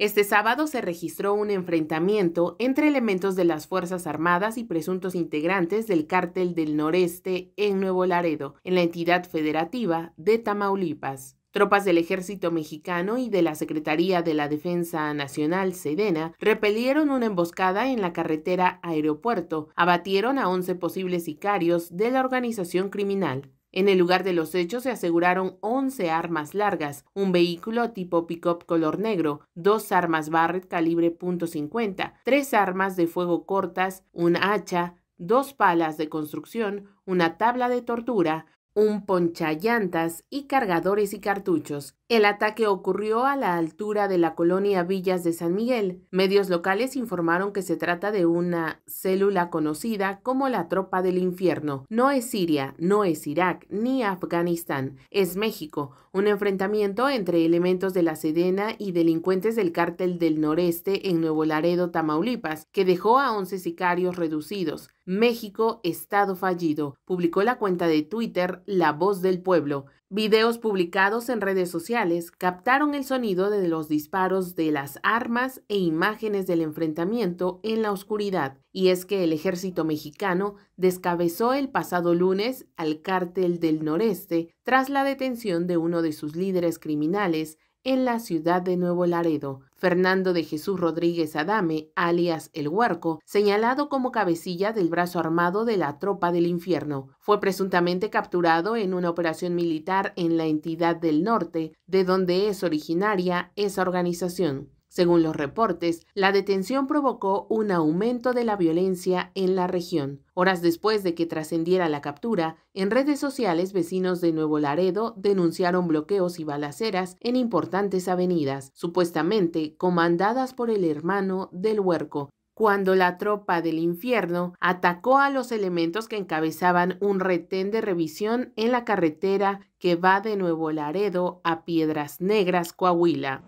Este sábado se registró un enfrentamiento entre elementos de las Fuerzas Armadas y presuntos integrantes del cártel del noreste en Nuevo Laredo, en la entidad federativa de Tamaulipas. Tropas del ejército mexicano y de la Secretaría de la Defensa Nacional, Sedena, repelieron una emboscada en la carretera aeropuerto, abatieron a 11 posibles sicarios de la organización criminal. En el lugar de los hechos se aseguraron 11 armas largas, un vehículo tipo pickup color negro, dos armas Barrett calibre .50, tres armas de fuego cortas, un hacha, dos palas de construcción, una tabla de tortura, un ponchallantas y cargadores y cartuchos. El ataque ocurrió a la altura de la colonia Villas de San Miguel. Medios locales informaron que se trata de una célula conocida como la Tropa del Infierno. No es Siria, no es Irak, ni Afganistán, es México, un enfrentamiento entre elementos de la Sedena y delincuentes del cártel del noreste en Nuevo Laredo, Tamaulipas, que dejó a once sicarios reducidos. México, Estado fallido, publicó la cuenta de Twitter La Voz del Pueblo. Videos publicados en redes sociales captaron el sonido de los disparos de las armas e imágenes del enfrentamiento en la oscuridad, y es que el ejército mexicano descabezó el pasado lunes al cártel del noreste tras la detención de uno de sus líderes criminales en la ciudad de Nuevo Laredo. Fernando de Jesús Rodríguez Adame, alias El Huarco, señalado como cabecilla del brazo armado de la Tropa del Infierno, fue presuntamente capturado en una operación militar en la entidad del norte, de donde es originaria esa organización. Según los reportes, la detención provocó un aumento de la violencia en la región. Horas después de que trascendiera la captura, en redes sociales vecinos de Nuevo Laredo denunciaron bloqueos y balaceras en importantes avenidas, supuestamente comandadas por el hermano del huerco, cuando la tropa del infierno atacó a los elementos que encabezaban un retén de revisión en la carretera que va de Nuevo Laredo a Piedras Negras, Coahuila.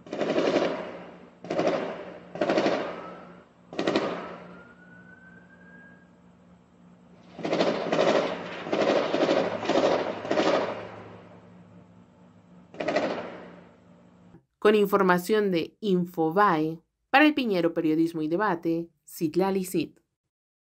con información de Infobae para el Piñero Periodismo y Debate, Citlali Cit.